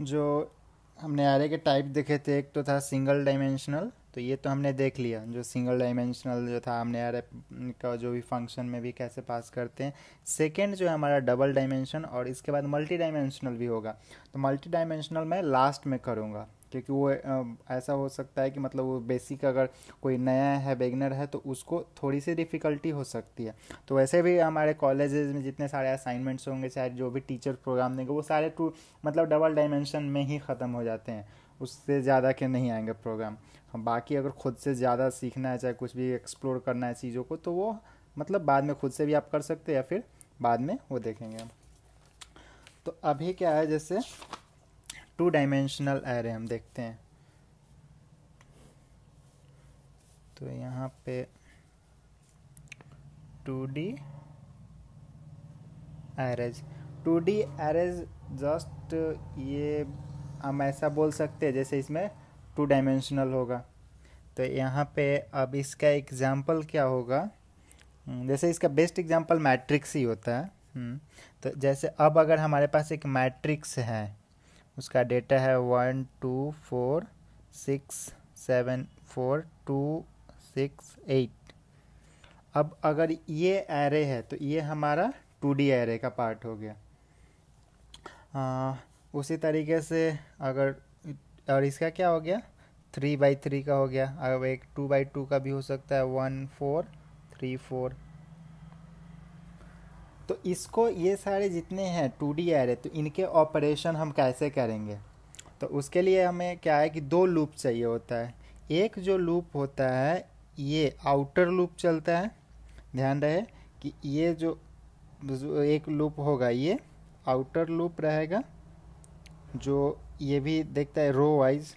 जो हमने एरे के टाइप देखे थे एक तो था सिंगल डायमेंशनल तो ये तो हमने देख लिया जो सिंगल डायमेंशनल जो था हमने एरे का जो भी फंक्शन में भी कैसे पास करते हैं सेकेंड जो है हमारा डबल डायमेंशन और इसके बाद मल्टी डायमेंशनल भी होगा तो मल्टी डायमेंशनल मैं लास्ट में करूँगा क्योंकि वो ऐसा हो सकता है कि मतलब वो बेसिक अगर कोई नया है बेगनर है तो उसको थोड़ी सी डिफ़िकल्टी हो सकती है तो वैसे भी हमारे कॉलेजेस में जितने सारे असाइनमेंट्स होंगे चाहे जो भी टीचर प्रोग्राम देंगे वो सारे टू मतलब डबल डायमेंशन में ही ख़त्म हो जाते हैं उससे ज़्यादा के नहीं आएंगे प्रोग्राम हम बाकी अगर खुद से ज़्यादा सीखना है चाहे कुछ भी एक्सप्लोर करना है चीज़ों को तो वो मतलब बाद में खुद से भी आप कर सकते हैं या फिर बाद में वो देखेंगे तो अभी क्या है जैसे टू डायमेंशनल एरे हम देखते हैं तो यहाँ पे two D arrays two D arrays just ये हम ऐसा बोल सकते हैं जैसे इसमें टू डायमेंशनल होगा तो यहाँ पे अब इसका एग्ज़ाम्पल क्या होगा हम्म, जैसे इसका बेस्ट एग्ज़ाम्पल मैट्रिक्स ही होता है हम्म, तो जैसे अब अगर हमारे पास एक मैट्रिक्स है उसका डेटा है one two four six seven four two six eight अब अगर ये एरे है तो ये हमारा टू डी एरे का पार्ट हो गया आ, उसी तरीके से अगर और इसका क्या हो गया थ्री बाई थ्री का हो गया अब एक टू बाई टू का भी हो सकता है वन फोर थ्री फोर तो इसको ये सारे जितने हैं टू डी एरे तो इनके ऑपरेशन हम कैसे करेंगे तो उसके लिए हमें क्या है कि दो लूप चाहिए होता है एक जो लूप होता है ये आउटर लूप चलता है ध्यान रहे कि ये जो एक लूप होगा ये आउटर लूप रहेगा जो ये भी देखता है रो वाइज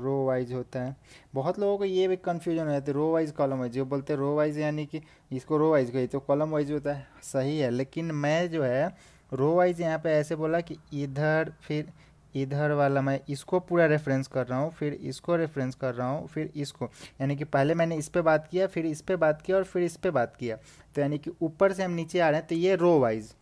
रो वाइज होता है बहुत लोगों को ये भी कन्फ्यूजन हो जाता है रो वाइज कॉलम वाइज जो बोलते हैं रो वाइज यानी कि इसको रो वाइज कही तो कॉलम वाइज होता है सही है लेकिन मैं जो है रो वाइज यहाँ पे ऐसे बोला कि इधर फिर इधर वाला मैं इसको पूरा रेफरेंस कर रहा हूँ फिर इसको रेफरेंस कर रहा हूँ फिर इसको यानी कि पहले मैंने इस पर बात किया फिर इस पर बात किया और फिर इस पर बात किया तो यानी कि ऊपर से हम नीचे आ रहे हैं तो ये रो वाइज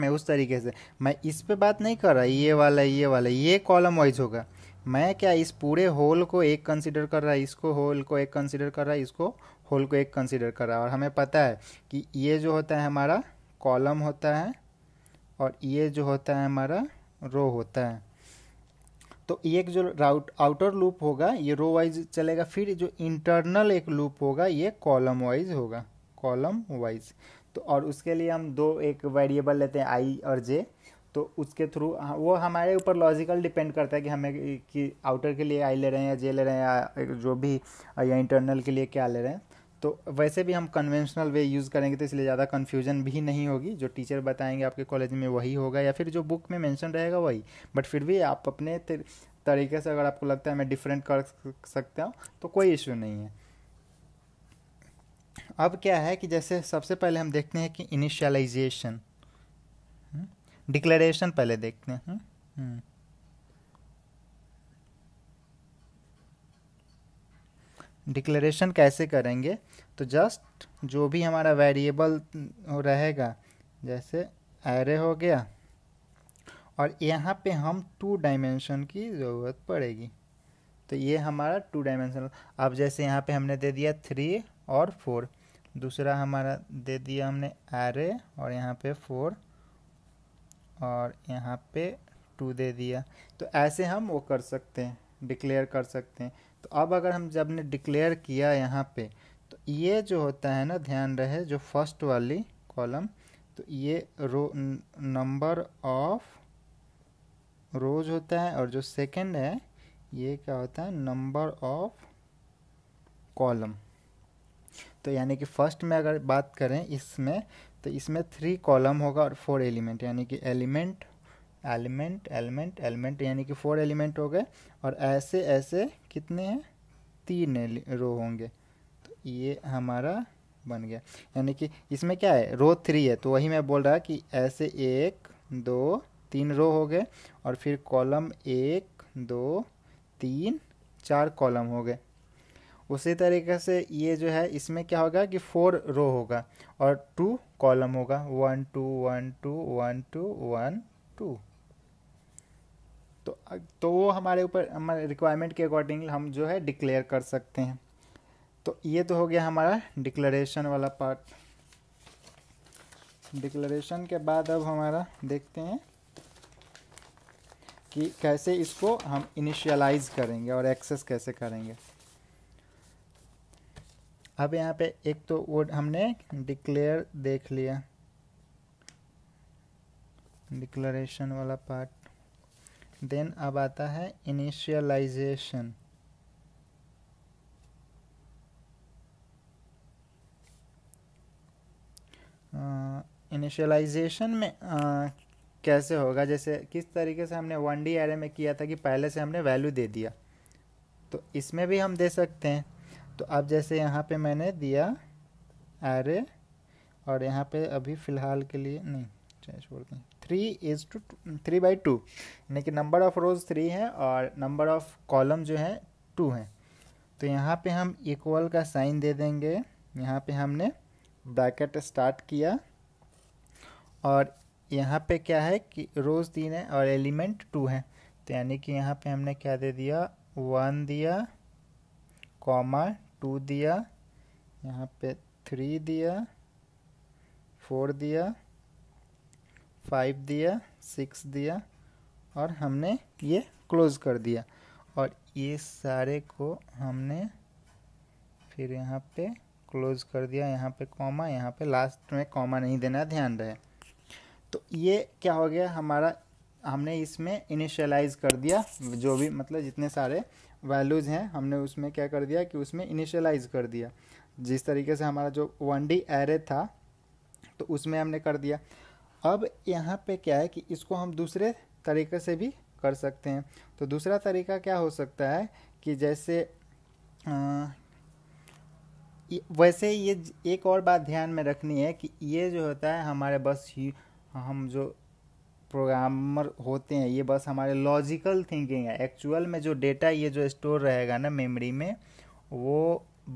मैं उस तरीके से मैं इस पर बात नहीं कर रहा ये वाला ये वाला ये कॉलम वाइज होगा मैं क्या इस पूरे होल को एक कंसिडर कर रहा है इसको होल को एक कंसिडर कर रहा है इसको होल को एक कंसिडर कर रहा है और हमें पता है कि ये जो होता है हमारा कॉलम होता है और ये जो होता है हमारा रो होता है तो एक जो राउट आउटर लूप होगा ये रो वाइज चलेगा फिर जो इंटरनल एक लूप होगा ये कॉलम वाइज होगा कॉलम वाइज तो और उसके लिए हम दो एक वेरिएबल लेते हैं आई और जे तो उसके थ्रू हाँ, वो हमारे ऊपर लॉजिकल डिपेंड करता है कि हमें कि आउटर के लिए आई ले रहे हैं या जे ले रहे हैं या जो भी या इंटरनल के लिए क्या ले रहे हैं तो वैसे भी हम कन्वेंशनल वे यूज़ करेंगे तो इसलिए ज़्यादा कन्फ्यूजन भी नहीं होगी जो टीचर बताएंगे आपके कॉलेज में वही होगा या फिर जो बुक में मेंशन रहेगा वही बट फिर भी आप अपने तरीके से अगर आपको लगता है मैं डिफरेंट कर सकता हूँ तो कोई इश्यू नहीं है अब क्या है कि जैसे सबसे पहले हम देखते हैं कि इनिशियलाइजेशन डिक्लेरेशन पहले देखते हैं हम्म। डिक्लेरेशन कैसे करेंगे तो जस्ट जो भी हमारा वेरिएबल रहेगा जैसे एरे हो गया और यहाँ पे हम टू डायमेंशन की ज़रूरत पड़ेगी तो ये हमारा टू डायमेंशनल अब जैसे यहाँ पे हमने दे दिया थ्री और फोर दूसरा हमारा दे दिया हमने एरे और यहाँ पे फोर और यहाँ पे टू दे दिया तो ऐसे हम वो कर सकते हैं डिक्लेयर कर सकते हैं तो अब अगर हम जब ने डिक्लेयर किया यहाँ पे तो ये जो होता है ना ध्यान रहे जो फर्स्ट वाली कॉलम तो ये रो नंबर ऑफ रोज होता है और जो सेकंड है ये क्या होता है नंबर ऑफ कॉलम तो यानी कि फर्स्ट में अगर बात करें इसमें तो इसमें थ्री कॉलम होगा और फोर एलिमेंट यानी कि एलिमेंट एलिमेंट एलिमेंट एलिमेंट यानी कि फोर एलिमेंट हो गए और ऐसे ऐसे कितने हैं तीन रो होंगे तो ये हमारा बन गया यानी कि इसमें क्या है रो थ्री है तो वही मैं बोल रहा कि ऐसे एक दो तीन रो हो गए और फिर कॉलम एक दो तीन चार कॉलम हो गए उसी तरीके से ये जो है इसमें क्या होगा कि फोर रो होगा और टू कॉलम होगा one two one two one two one two तो तो वो हमारे ऊपर हमारे रिक्वायरमेंट के अकॉर्डिंग हम जो है डिक्लेयर कर सकते हैं तो ये तो हो गया हमारा डिक्लेरेशन वाला पार्ट डिक्लेरेशन के बाद अब हमारा देखते हैं कि कैसे इसको हम इनिशियलाइज करेंगे और एक्सेस कैसे करेंगे अब यहाँ पे एक तो वो हमने डिक्लेयर देख लिया डिक्लेरेशन वाला पार्ट देन अब आता है इनिशियलाइजेशन इनिशियलाइजेशन में आ, कैसे होगा जैसे किस तरीके से हमने वन डी एरे में किया था कि पहले से हमने वैल्यू दे दिया तो इसमें भी हम दे सकते हैं तो अब जैसे यहाँ पे मैंने दिया एरे और यहाँ पे अभी फ़िलहाल के लिए नहीं चेंज छोड़ दें three is two three by two यानी कि नंबर ऑफ़ रोज थ्री है और नंबर ऑफ़ कॉलम जो है टू हैं तो यहाँ पे हम इक्वल का साइन दे देंगे यहाँ पे हमने ब्रैकेट स्टार्ट किया और यहाँ पे क्या है कि रोज़ तीन है और एलिमेंट टू है तो यानी कि यहाँ पे हमने क्या दे दिया वन दिया कॉमा टू दिया यहाँ पे थ्री दिया फोर दिया फाइव दिया सिक्स दिया और हमने ये क्लोज कर दिया और ये सारे को हमने फिर यहाँ पे क्लोज कर दिया यहाँ पे कॉमा यहाँ पे लास्ट में कॉमा नहीं देना ध्यान रहे तो ये क्या हो गया हमारा हमने इसमें इनिशियलाइज कर दिया जो भी मतलब जितने सारे वैल्यूज़ हैं हमने उसमें क्या कर दिया कि उसमें इनिशियलाइज कर दिया जिस तरीके से हमारा जो वन डी एरे था तो उसमें हमने कर दिया अब यहाँ पे क्या है कि इसको हम दूसरे तरीके से भी कर सकते हैं तो दूसरा तरीका क्या हो सकता है कि जैसे आ, वैसे ये एक और बात ध्यान में रखनी है कि ये जो होता है हमारे बस ही हम जो प्रोग्रामर होते हैं ये बस हमारे लॉजिकल थिंकिंग है एक्चुअल में जो डेटा ये जो स्टोर रहेगा ना मेमोरी में वो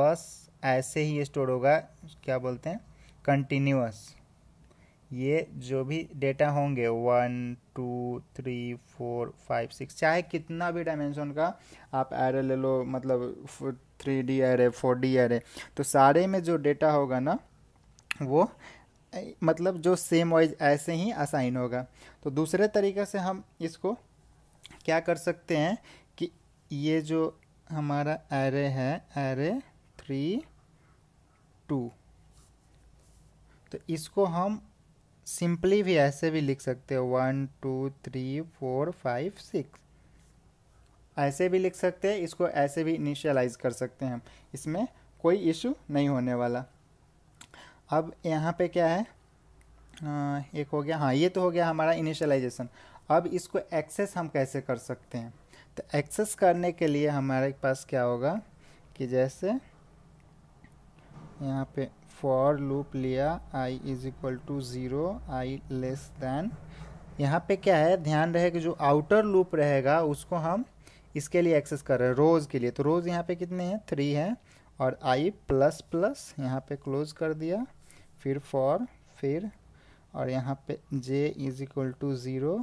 बस ऐसे ही स्टोर होगा क्या बोलते हैं कंटिन्यूस ये जो भी डेटा होंगे one two three four five six चाहे कितना भी डायमेंशन का आप एरे ले लो मतलब three D array four D array तो सारे में जो डेटा होगा ना वो मतलब जो सेम वाइज ऐसे ही असाइन होगा तो दूसरे तरीके से हम इसको क्या कर सकते हैं कि ये जो हमारा एरे है एरे थ्री टू तो इसको हम सिंपली भी ऐसे भी लिख सकते हैं one two three four five six ऐसे भी लिख सकते हैं इसको ऐसे भी इनिशियलाइज कर सकते हैं हम इसमें कोई इशू नहीं होने वाला अब यहाँ पे क्या है एक हो गया हाँ ये तो हो गया हमारा इनिशलाइजेशन अब इसको एक्सेस हम कैसे कर सकते हैं तो एक्सेस करने के लिए हमारे पास क्या होगा कि जैसे यहाँ पे फॉर लूप लिया i is equal to zero i less than यहाँ पे क्या है ध्यान रहे कि जो आउटर लूप रहेगा उसको हम इसके लिए एक्सेस कर रहे हैं रोज़ के लिए तो रोज़ यहाँ पे कितने हैं थ्री हैं और आई प्लस प्लस यहाँ पे क्लोज कर दिया फिर फॉर फिर और यहाँ पे j is equal to zero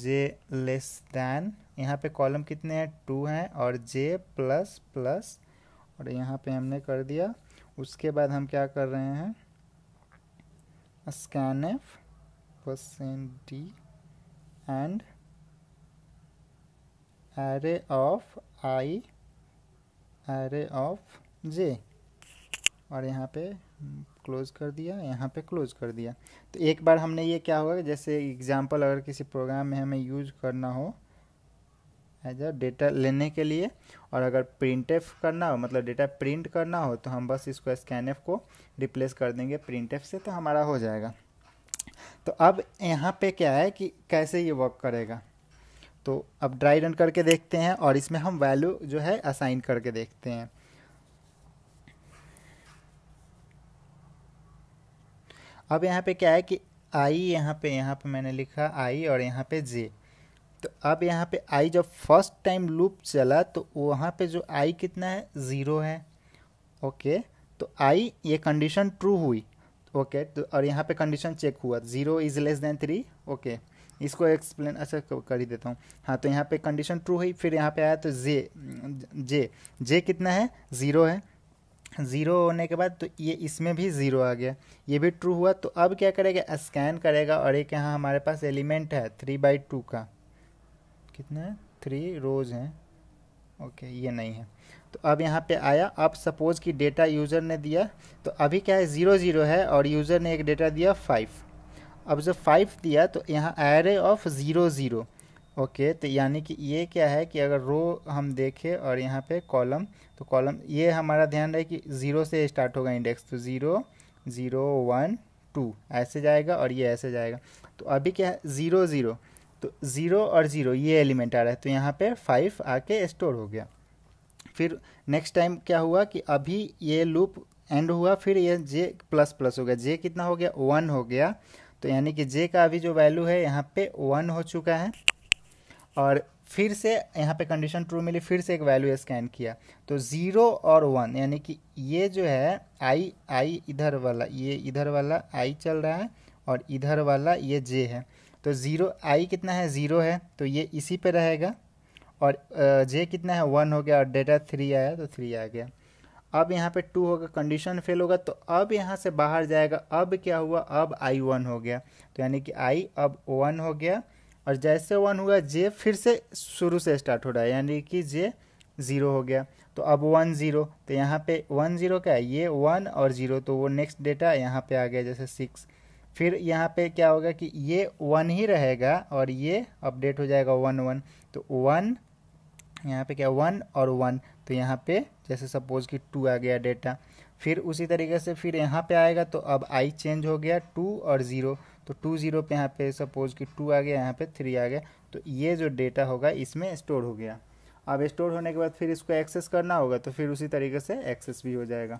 j less than यहाँ पे कॉलम कितने हैं टू हैं और जे प्लस प्लस और यहाँ पे हमने कर दिया उसके बाद हम क्या कर रहे हैं scanf percent d and array of i array of j और यहाँ पे क्लोज कर दिया यहाँ पे क्लोज कर दिया तो एक बार हमने ये क्या होगा जैसे एग्जांपल अगर किसी प्रोग्राम में हमें यूज करना हो एज अ डेटा लेने के लिए और अगर प्रिंट करना हो मतलब डेटा प्रिंट करना हो तो हम बस इसको स्कैन एफ को रिप्लेस कर देंगे प्रिंट से तो हमारा हो जाएगा तो अब यहाँ पे क्या है कि कैसे ये वर्क करेगा तो अब ड्राई रन करके देखते हैं और इसमें हम वैल्यू जो है असाइन करके देखते हैं अब यहाँ पे क्या है कि आई यहाँ पे यहाँ पे मैंने लिखा आई और यहाँ पे जे तो अब यहाँ पे आई जब फर्स्ट टाइम लूप चला तो वहाँ पे जो आई कितना है ज़ीरो है ओके तो आई ये कंडीशन ट्रू हुई ओके तो और यहाँ पे कंडीशन चेक हुआ zero is less than three okay इसको एक्सप्लेन अच्छा कर ही देता हूँ हाँ तो यहाँ पे कंडीशन ट्रू हुई फिर यहाँ पे आया तो जे जे जे कितना है ज़ीरो है ज़ीरो होने के बाद तो ये इसमें भी ज़ीरो आ गया ये भी ट्रू हुआ तो अब क्या करेगा स्कैन करेगा और एक यहाँ हमारे पास एलिमेंट है थ्री बाई टू का कितना है थ्री रोज़ हैं ओके ये नहीं है तो अब यहाँ पे आया अब सपोज़ कि डेटा यूज़र ने दिया तो अभी क्या है ज़ीरो ज़ीरो है और यूज़र ने एक डेटा दिया फाइव अब जब फाइव दिया तो यहाँ array of zero zero okay तो यानी कि ये क्या है कि अगर रो हम देखें और यहाँ पे कॉलम तो कॉलम ये हमारा ध्यान रहे कि ज़ीरो से स्टार्ट होगा इंडेक्स तो ज़ीरो ज़ीरो वन टू ऐसे जाएगा और ये ऐसे जाएगा तो अभी क्या है ज़ीरो ज़ीरो तो ज़ीरो और ज़ीरो ये एलिमेंट आ रहा है तो यहाँ पे फाइव आके स्टोर हो गया फिर नेक्स्ट टाइम क्या हुआ कि अभी ये लूप एंड हुआ फिर ये जे प्लस प्लस हो गया जे कितना हो गया वन हो गया तो यानी कि जे का अभी जो वैल्यू है यहाँ पे वन हो चुका है और फिर से यहाँ पे कंडीशन ट्रू मिली फिर से एक वैल्यू स्कैन किया तो ज़ीरो और वन यानी कि ये जो है आई आई इधर वाला ये इधर वाला आई चल रहा है और इधर वाला ये जे है तो ज़ीरो आई कितना है ज़ीरो है तो ये इसी पे रहेगा और जे कितना है वन हो गया और डेटा थ्री आया तो थ्री आ गया अब यहाँ पे टू होगा कंडीशन फेल होगा तो अब यहाँ से बाहर जाएगा अब क्या हुआ अब आई वन हो गया तो यानी कि आई अब वन हो गया और जैसे वन हुआ जे फिर से शुरू से स्टार्ट हो रहा है यानी कि जे ज़ीरो हो गया तो अब वन ज़ीरो तो यहाँ पे वन ज़ीरो क्या है ये वन और ज़ीरो तो वो नेक्स्ट डेटा यहाँ पे आ गया जैसे सिक्स फिर यहाँ पे क्या होगा कि ये वन ही रहेगा और ये अपडेट हो जाएगा वन वन तो वन यहाँ पे क्या वन और वन तो यहाँ पे जैसे सपोज कि टू आ गया डेटा फिर उसी तरीके से फिर यहाँ पे आएगा तो अब आई चेंज हो गया टू और ज़ीरो तो टू ज़ीरो पे यहाँ पे सपोज़ कि टू आ गया यहाँ पे थ्री आ गया तो ये जो डेटा होगा इसमें स्टोर हो गया अब स्टोर होने के बाद फिर इसको एक्सेस करना होगा तो फिर उसी तरीके से एक्सेस भी हो जाएगा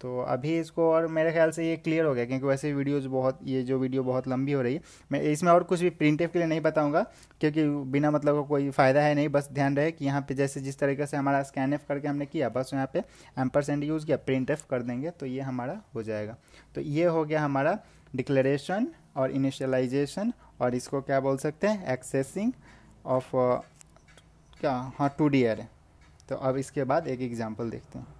तो अभी इसको और मेरे ख्याल से ये क्लियर हो गया क्योंकि वैसे वीडियोज़ बहुत ये जो वीडियो बहुत लंबी हो रही है मैं इसमें और कुछ भी प्रिंट के लिए नहीं बताऊंगा क्योंकि बिना मतलब का कोई फ़ायदा है नहीं बस ध्यान रहे कि यहाँ पे जैसे जिस तरीके से हमारा स्कैन एफ करके हमने किया बस यहाँ पे एम्पर परसेंट यूज़ किया प्रिंट एफ कर देंगे तो ये हमारा हो जाएगा तो ये हो गया हमारा डिक्लेरेशन और इनिशियलाइजेशन और इसको क्या बोल सकते हैं एक्सेसिंग ऑफ uh, क्या हाँ टू डी तो अब इसके बाद एक एग्जाम्पल देखते हैं